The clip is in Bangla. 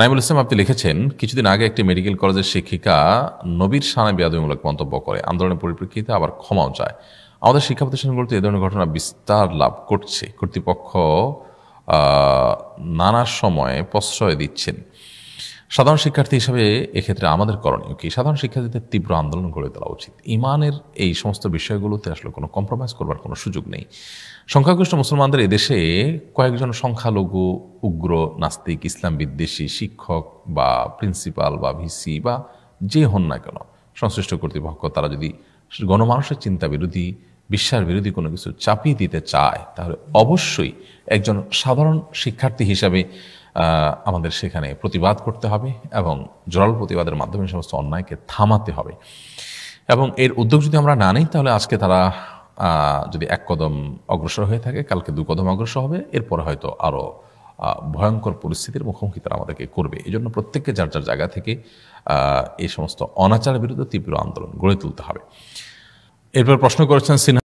নাইমুল ইসলাম আপনি লিখেছেন কিছুদিন আগে একটি মেডিকেল কলেজের শিক্ষিকা নবীর সানা বিয়াদমূলক মন্তব্য করে আন্দোলনের পরিপ্রেক্ষিতে আবার ক্ষমাও চায় আমাদের শিক্ষা প্রতিষ্ঠানগুলোতে এ ধরনের ঘটনা বিস্তার লাভ করছে কর্তৃপক্ষ নানা সময়ে প্রশ্রয় দিচ্ছেন সাধারণ শিক্ষার্থী হিসেবে এক্ষেত্রে আমাদের করণীয় কি সাধারণ শিক্ষার্থীদের তীব্র আন্দোলন গড়ে তোলা উচিত ইমানের এই সমস্ত বিষয়গুলোতে আসলে কোনো কম্প্রোমাইজ করবার কোনো সুযোগ নেই সংখ্যাগরিষ্ঠ মুসলমানদের এদেশে কয়েকজন সংখ্যালঘু উগ্র নাস্তিক ইসলাম বিদ্বেষী শিক্ষক বা প্রিন্সিপাল বা ভিসি বা যে হন না কেন সংশ্লিষ্ট কর্তৃপক্ষ তারা যদি গণমানুষের চিন্তা বিরোধী বিশ্বাস বিরোধী কোনো কিছু চাপিয়ে দিতে চায় তাহলে অবশ্যই একজন সাধারণ শিক্ষার্থী হিসাবে আমাদের সেখানে প্রতিবাদ করতে হবে এবং জোরাল প্রতিবাদের মাধ্যমে সমস্ত অন্যায়কে থামাতে হবে এবং এর উদ্যোগ যদি আমরা না নিই তাহলে আজকে তারা যদি এক কদম অগ্রসর হয়ে থাকে কালকে দু কদম অগ্রসর হবে এরপরে হয়তো আরও ভয়ঙ্কর পরিস্থিতির মুখোমুখি তারা আমাদেরকে করবে এই জন্য প্রত্যেককে যার যার জায়গা থেকে এই সমস্ত অনাচার বিরুদ্ধে তীব্র আন্দোলন গড়ে তুলতে হবে এরপর প্রশ্ন করেছেন সিনহা